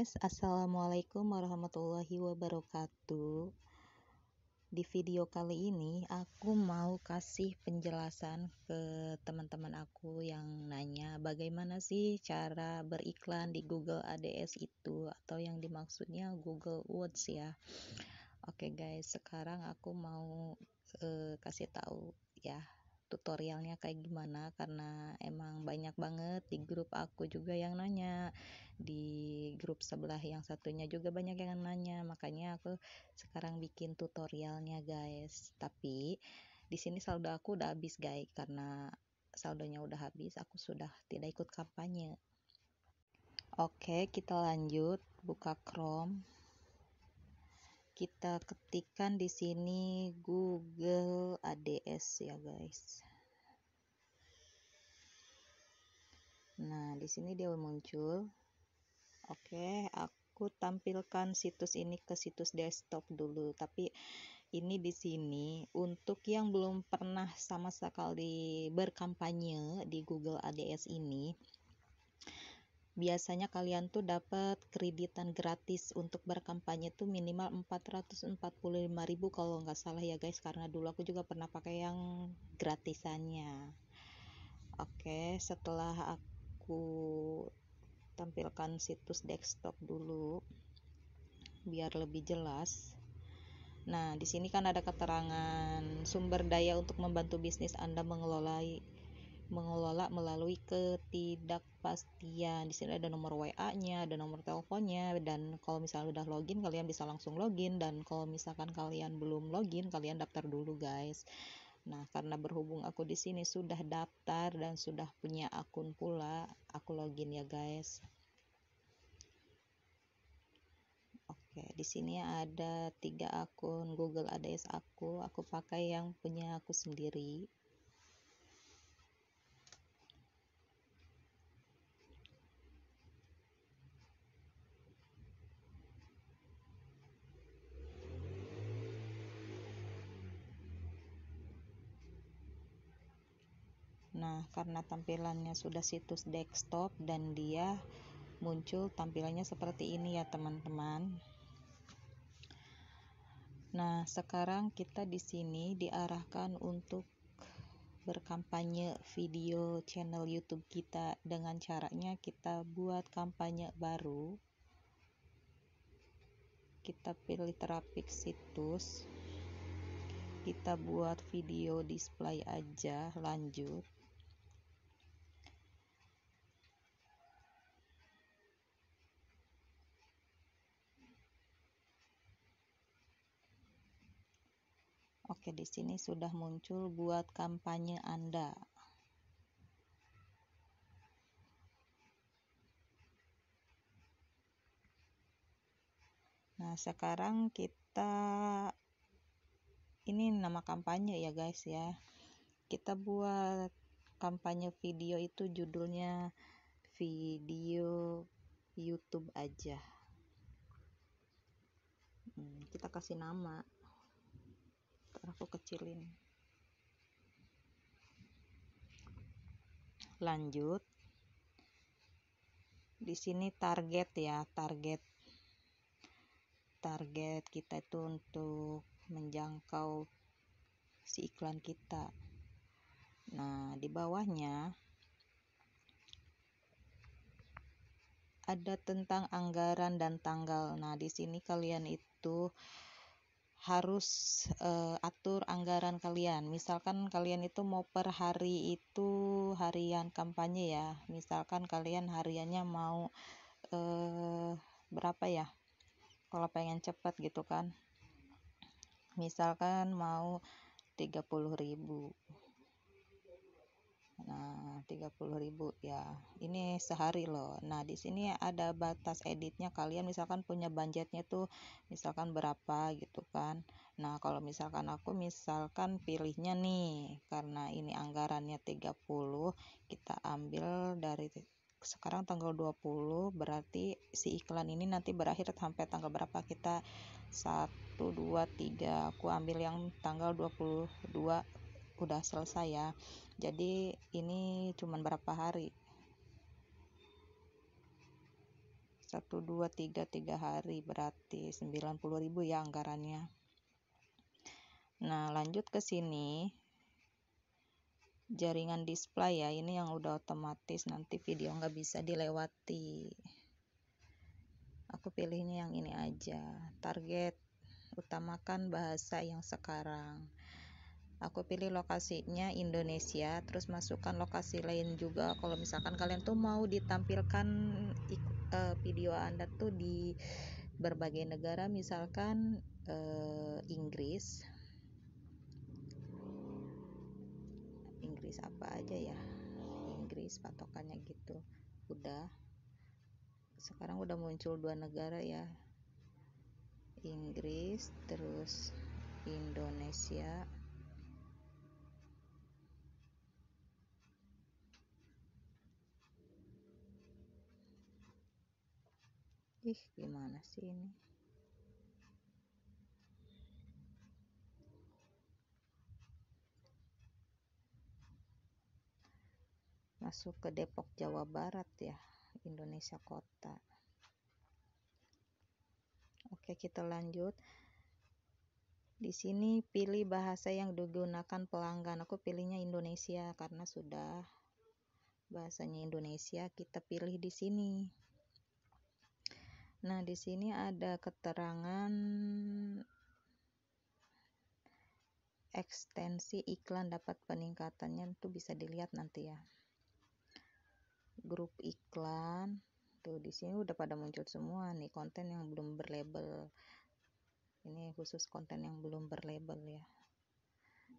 guys, Assalamualaikum warahmatullahi wabarakatuh Di video kali ini aku mau kasih penjelasan ke teman-teman aku yang nanya Bagaimana sih cara beriklan di Google ADS itu Atau yang dimaksudnya Google Ads ya Oke guys sekarang aku mau uh, kasih tahu ya tutorialnya kayak gimana karena emang banyak banget di grup aku juga yang nanya di grup sebelah yang satunya juga banyak yang nanya makanya aku sekarang bikin tutorialnya guys tapi di sini saldo aku udah habis guys karena saldonya udah habis aku sudah tidak ikut kampanye oke kita lanjut buka Chrome kita ketikkan di sini Google ADS ya guys. Nah, di sini dia muncul. Oke, aku tampilkan situs ini ke situs desktop dulu, tapi ini di sini untuk yang belum pernah sama sekali berkampanye di Google ADS ini biasanya kalian tuh dapat kreditan gratis untuk berkampanye tuh minimal 445.000 kalau nggak salah ya guys karena dulu aku juga pernah pakai yang gratisannya oke setelah aku tampilkan situs desktop dulu biar lebih jelas Nah, di sini kan ada keterangan sumber daya untuk membantu bisnis Anda mengelola mengelola melalui ketidakpastian. Di sini ada nomor WA-nya, ada nomor teleponnya, dan kalau misalnya udah login, kalian bisa langsung login. Dan kalau misalkan kalian belum login, kalian daftar dulu, guys. Nah, karena berhubung aku di sini sudah daftar dan sudah punya akun pula, aku login ya, guys. Oke, di sini ada tiga akun Google Ads aku. Aku pakai yang punya aku sendiri karena tampilannya sudah situs desktop dan dia muncul tampilannya seperti ini ya teman-teman nah sekarang kita di sini diarahkan untuk berkampanye video channel YouTube kita dengan caranya kita buat kampanye baru kita pilih traffic situs kita buat video display aja lanjut Oke, di sini sudah muncul buat kampanye Anda. Nah, sekarang kita ini nama kampanye ya, guys ya. Kita buat kampanye video itu judulnya video YouTube aja. Hmm, kita kasih nama aku kecilin lanjut di sini target ya target target kita itu untuk menjangkau si iklan kita nah di bawahnya ada tentang anggaran dan tanggal nah di sini kalian itu harus uh, atur anggaran kalian. Misalkan kalian itu mau per hari itu harian kampanye ya. Misalkan kalian hariannya mau uh, berapa ya? Kalau pengen cepat gitu kan. Misalkan mau ribu. Nah, ribu ya. Ini sehari loh. Nah, di sini ada batas editnya kalian misalkan punya budgetnya tuh misalkan berapa gitu kan. Nah, kalau misalkan aku misalkan pilihnya nih karena ini anggarannya 30, kita ambil dari sekarang tanggal 20 berarti si iklan ini nanti berakhir sampai tanggal berapa kita 1 2 3 aku ambil yang tanggal 22 udah selesai ya jadi ini cuman berapa hari satu dua tiga tiga hari berarti ribu ya anggarannya nah lanjut ke sini jaringan display ya ini yang udah otomatis nanti video nggak bisa dilewati aku pilihnya yang ini aja target utamakan bahasa yang sekarang aku pilih lokasinya Indonesia terus masukkan lokasi lain juga kalau misalkan kalian tuh mau ditampilkan eh, video anda tuh di berbagai negara misalkan uh, Inggris Inggris apa aja ya Inggris patokannya gitu udah sekarang udah muncul dua negara ya Inggris terus Indonesia ih gimana sih ini masuk ke Depok Jawa Barat ya Indonesia kota Oke kita lanjut di sini pilih bahasa yang digunakan pelanggan aku pilihnya Indonesia karena sudah bahasanya Indonesia kita pilih di sini Nah, di sini ada keterangan ekstensi iklan dapat peningkatannya itu bisa dilihat nanti ya. Grup iklan tuh di sini udah pada muncul semua nih konten yang belum berlabel. Ini khusus konten yang belum berlabel ya.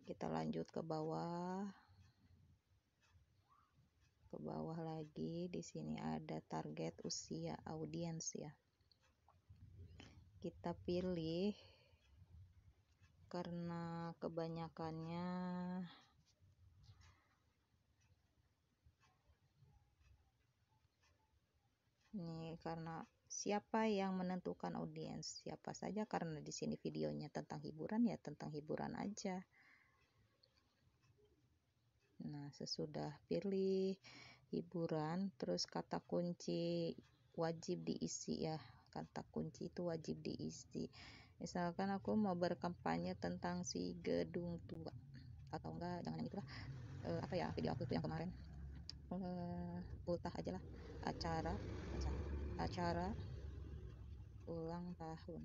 Kita lanjut ke bawah. Ke bawah lagi di sini ada target usia audiens ya kita pilih karena kebanyakannya ini karena siapa yang menentukan audiens siapa saja karena di sini videonya tentang hiburan ya tentang hiburan aja nah sesudah pilih hiburan terus kata kunci wajib diisi ya kata kunci itu wajib diisi misalkan aku mau berkampanye tentang si gedung tua atau enggak jangan yang itulah uh, apa ya video aku itu yang kemarin uh, aja lah acara acara ulang tahun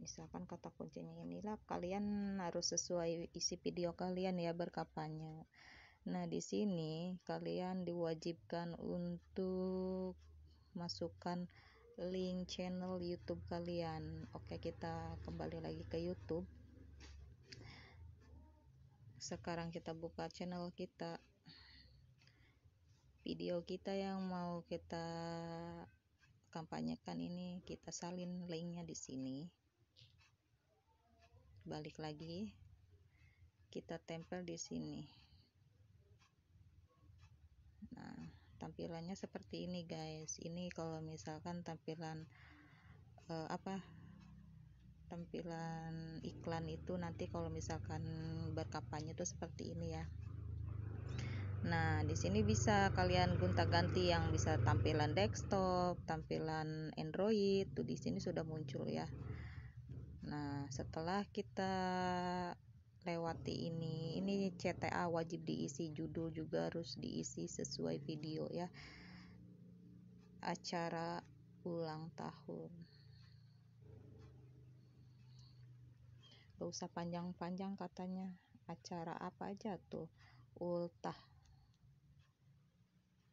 misalkan kata kuncinya inilah kalian harus sesuai isi video kalian ya berkampanye nah di sini kalian diwajibkan untuk masukkan link channel YouTube kalian. Oke, kita kembali lagi ke YouTube. Sekarang kita buka channel kita. Video kita yang mau kita kampanyekan ini kita salin linknya di sini. Balik lagi. Kita tempel di sini. Nah, tampilannya seperti ini guys ini kalau misalkan tampilan uh, apa tampilan iklan itu nanti kalau misalkan berkapannya itu seperti ini ya Nah, di sini bisa kalian gonta-ganti yang bisa tampilan desktop, tampilan Android, tuh di sini sudah muncul ya. Nah, setelah kita lewati ini ini CTA wajib diisi judul juga harus diisi sesuai video ya acara ulang tahun gak usah panjang-panjang katanya acara apa aja tuh ultah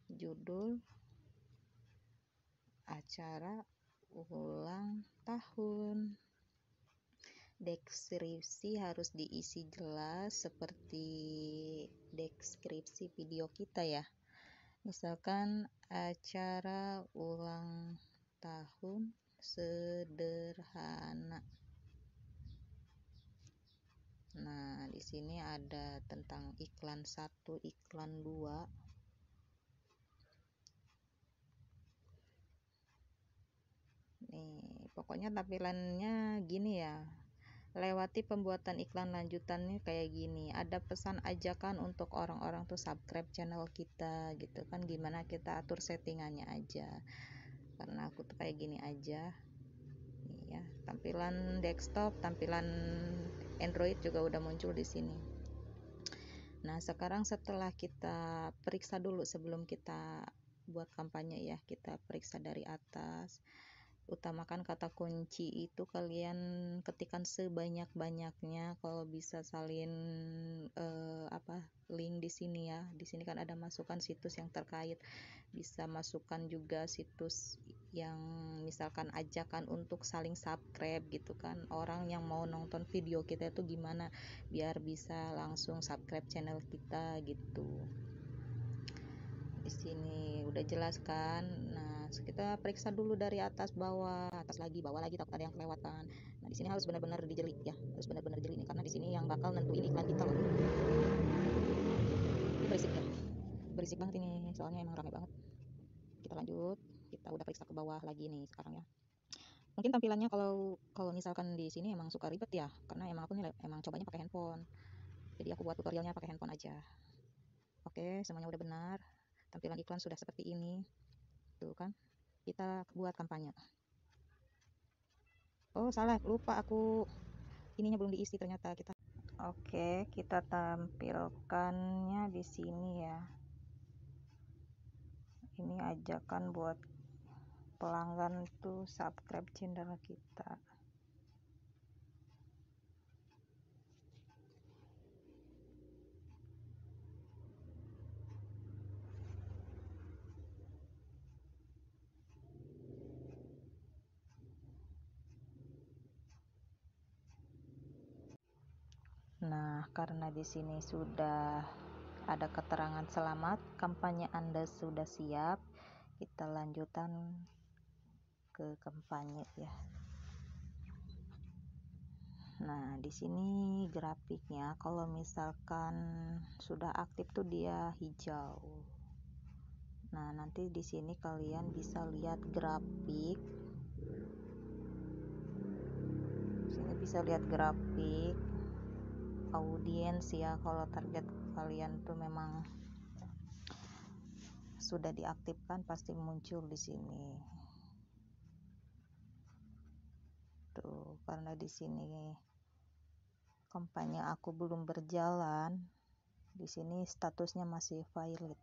judul acara ulang tahun deskripsi harus diisi jelas seperti deskripsi video kita ya misalkan acara ulang tahun sederhana nah di sini ada tentang iklan satu iklan dua nih pokoknya tampilannya gini ya lewati pembuatan iklan lanjutannya kayak gini ada pesan ajakan untuk orang-orang tuh subscribe channel kita gitu kan gimana kita atur settingannya aja karena aku tuh kayak gini aja ini ya tampilan desktop tampilan Android juga udah muncul di sini nah sekarang setelah kita periksa dulu sebelum kita buat kampanye ya kita periksa dari atas utamakan kata kunci itu kalian ketikan sebanyak-banyaknya kalau bisa salin eh, apa link di sini ya di sini kan ada masukan situs yang terkait bisa masukkan juga situs yang misalkan ajakan untuk saling subscribe gitu kan orang yang mau nonton video kita itu gimana biar bisa langsung subscribe channel kita gitu di sini udah jelas kan nah kita periksa dulu dari atas bawah atas lagi bawah lagi takut ada yang kelewatan nah di sini harus benar-benar dijeli, ya harus benar-benar jeli karena di sini yang bakal nentuin iklan kita loh berisik ya berisik banget ini soalnya emang ramai banget kita lanjut kita udah periksa ke bawah lagi nih sekarang ya mungkin tampilannya kalau kalau misalkan di sini emang suka ribet ya karena emang aku nih emang cobanya pakai handphone jadi aku buat tutorialnya pakai handphone aja oke semuanya udah benar tampilan iklan sudah seperti ini tuh kan kita buat kampanye oh salah lupa aku ininya belum diisi ternyata kita oke kita tampilkannya di sini ya ini ajakan buat pelanggan tuh subscribe channel kita karena di sini sudah ada keterangan selamat, kampanye Anda sudah siap. Kita lanjutan ke kampanye ya. Nah, di sini grafiknya kalau misalkan sudah aktif tuh dia hijau. Nah, nanti di sini kalian bisa lihat grafik. sini bisa lihat grafik audiens ya kalau target kalian tuh memang sudah diaktifkan pasti muncul di sini tuh karena di sini kampanye aku belum berjalan di sini statusnya masih valid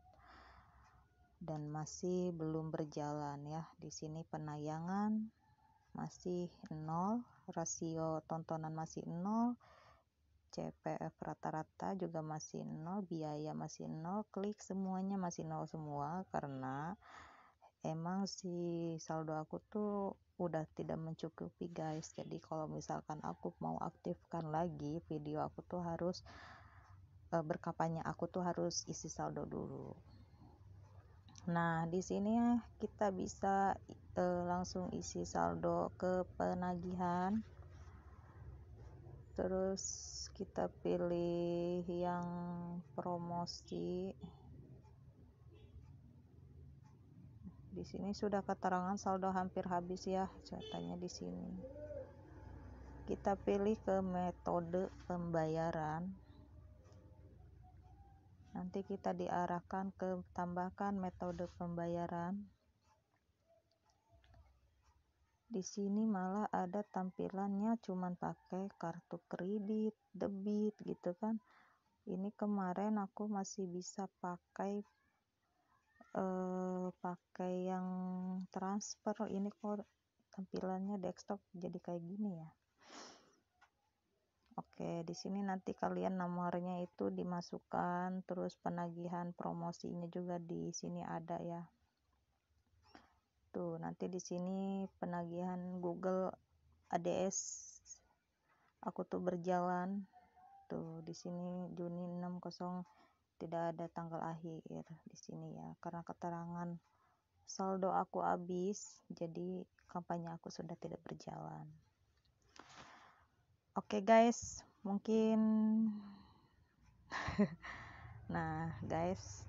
dan masih belum berjalan ya di sini penayangan masih nol rasio tontonan masih nol CPF rata-rata juga masih nol biaya masih nol klik semuanya masih nol semua karena emang si saldo aku tuh udah tidak mencukupi guys jadi kalau misalkan aku mau aktifkan lagi video aku tuh harus e, eh, berkapannya aku tuh harus isi saldo dulu nah di sini kita bisa e, langsung isi saldo ke penagihan terus kita pilih yang promosi di sini sudah keterangan saldo hampir habis ya catanya di sini kita pilih ke metode pembayaran nanti kita diarahkan ke tambahkan metode pembayaran di sini malah ada tampilannya cuman pakai kartu kredit debit gitu kan ini kemarin aku masih bisa pakai eh, pakai yang transfer ini kok tampilannya desktop jadi kayak gini ya Oke, di sini nanti kalian nomornya itu dimasukkan, terus penagihan promosinya juga di sini ada ya. Tuh, gitu. nanti di sini penagihan Google ADS aku tuh berjalan. Tuh, di sini Juni 60 tidak ada tanggal akhir di sini ya karena keterangan saldo aku habis jadi kampanye aku sudah tidak berjalan oke okay guys mungkin nah guys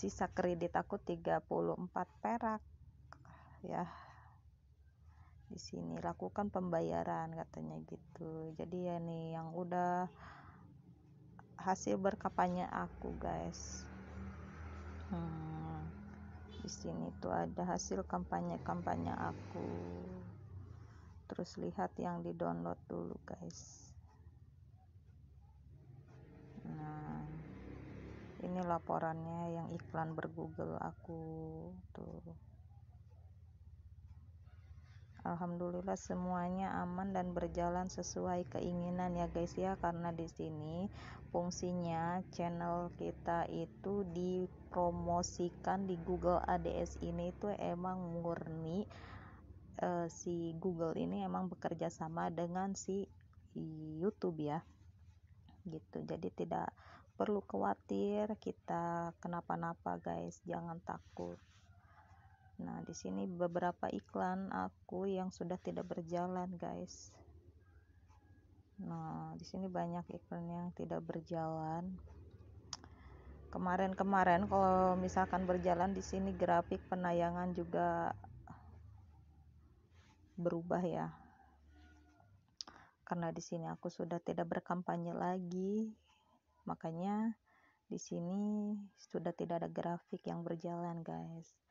sisa kredit aku 34 perak ya di sini lakukan pembayaran katanya gitu jadi ya nih yang udah hasil berkapannya aku guys hmm, di sini tuh ada hasil kampanye kampanye aku terus lihat yang di download dulu guys nah ini laporannya yang iklan bergoogle aku tuh Alhamdulillah semuanya aman dan berjalan sesuai keinginan ya guys ya karena di sini fungsinya channel kita itu dipromosikan di Google ADS ini itu emang murni eh, si Google ini emang bekerja sama dengan si YouTube ya gitu jadi tidak perlu khawatir kita kenapa-napa guys jangan takut nah di sini beberapa iklan aku yang sudah tidak berjalan guys nah di sini banyak iklan yang tidak berjalan kemarin-kemarin kalau misalkan berjalan di sini grafik penayangan juga berubah ya karena di sini aku sudah tidak berkampanye lagi makanya di sini sudah tidak ada grafik yang berjalan guys